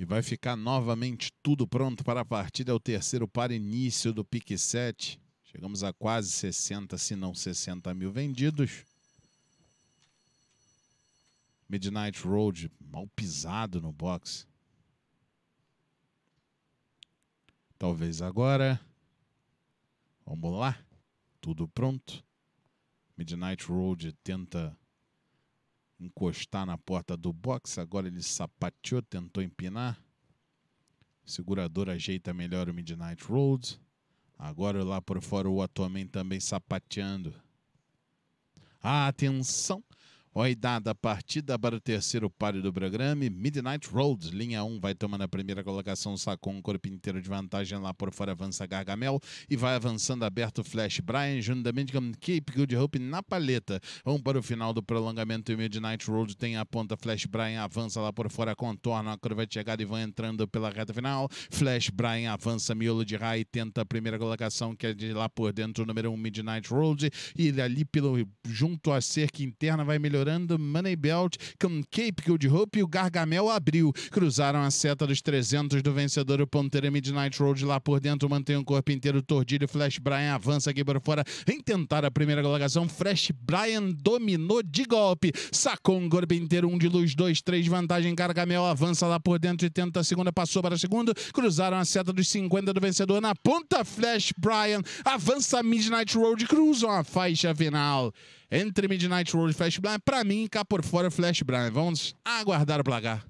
E vai ficar novamente tudo pronto para a partida. É o terceiro para início do pique 7. Chegamos a quase 60, se não 60 mil vendidos. Midnight Road, mal pisado no box. Talvez agora. Vamos lá. Tudo pronto. Midnight Road tenta encostar na porta do box, agora ele sapateou, tentou empinar. O segurador ajeita melhor o Midnight Roads. Agora lá por fora o Aquaman também sapateando. Ah, atenção! Oidada, partida para o terceiro páreo do programa. Midnight Roads, linha 1, vai tomando a primeira colocação. Sacou um corpo inteiro de vantagem lá por fora. Avança Gargamel e vai avançando aberto Flash Brian, juntamente com Cape Good Hope na paleta. Vão para o final do prolongamento. E Midnight Roads tem a ponta. Flash Brian avança lá por fora, contorna a curva de chegada e vão entrando pela reta final. Flash Brian avança miolo de raio e tenta a primeira colocação, que é de lá por dentro, número 1, Midnight Roads. E ali pelo, junto à cerca interna vai melhorando melhorando, Money Belt com Cape Good Hope e o Gargamel abriu. Cruzaram a seta dos 300 do vencedor, o Pantera Midnight Road lá por dentro, mantém o corpo inteiro, Tordilho, Flash Brian avança aqui para fora, vem tentar a primeira colocação, Flash Brian dominou de golpe, sacou um corpo inteiro, um de luz, dois, três, vantagem, Gargamel avança lá por dentro e tenta a segunda, passou para a segunda, cruzaram a seta dos 50 do vencedor, na ponta Flash Brian, avança Midnight Road, cruzam a faixa final entre Midnight World e Flash Brian. Pra mim, cá por fora, é Flash Brian. Vamos aguardar o placar.